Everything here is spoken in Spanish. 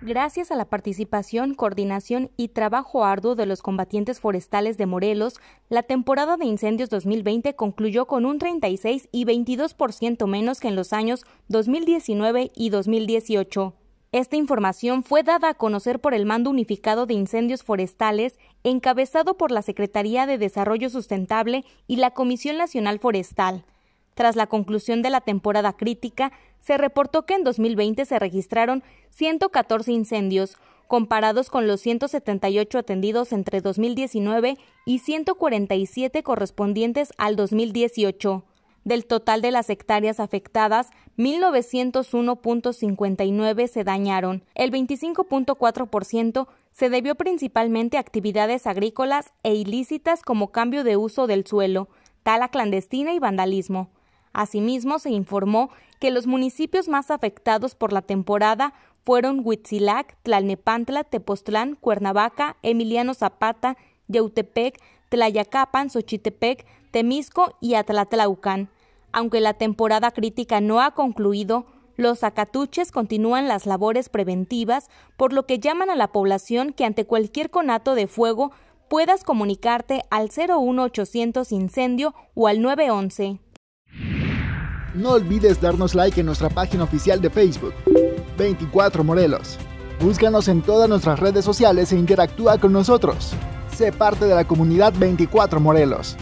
Gracias a la participación, coordinación y trabajo arduo de los combatientes forestales de Morelos, la temporada de incendios 2020 concluyó con un 36 y 22% menos que en los años 2019 y 2018. Esta información fue dada a conocer por el Mando Unificado de Incendios Forestales, encabezado por la Secretaría de Desarrollo Sustentable y la Comisión Nacional Forestal. Tras la conclusión de la temporada crítica, se reportó que en 2020 se registraron 114 incendios, comparados con los 178 atendidos entre 2019 y 147 correspondientes al 2018. Del total de las hectáreas afectadas, 1.901.59 se dañaron. El 25.4% se debió principalmente a actividades agrícolas e ilícitas como cambio de uso del suelo, tala clandestina y vandalismo. Asimismo, se informó que los municipios más afectados por la temporada fueron Huitzilac, Tlalnepantla, Tepoztlán, Cuernavaca, Emiliano Zapata, Yautepec, Tlayacapan, Xochitepec, Temisco y Atlatlaucan. Aunque la temporada crítica no ha concluido, los acatuches continúan las labores preventivas, por lo que llaman a la población que ante cualquier conato de fuego puedas comunicarte al 01800 incendio o al 911. No olvides darnos like en nuestra página oficial de Facebook, 24 Morelos. Búscanos en todas nuestras redes sociales e interactúa con nosotros. Sé parte de la comunidad 24 Morelos.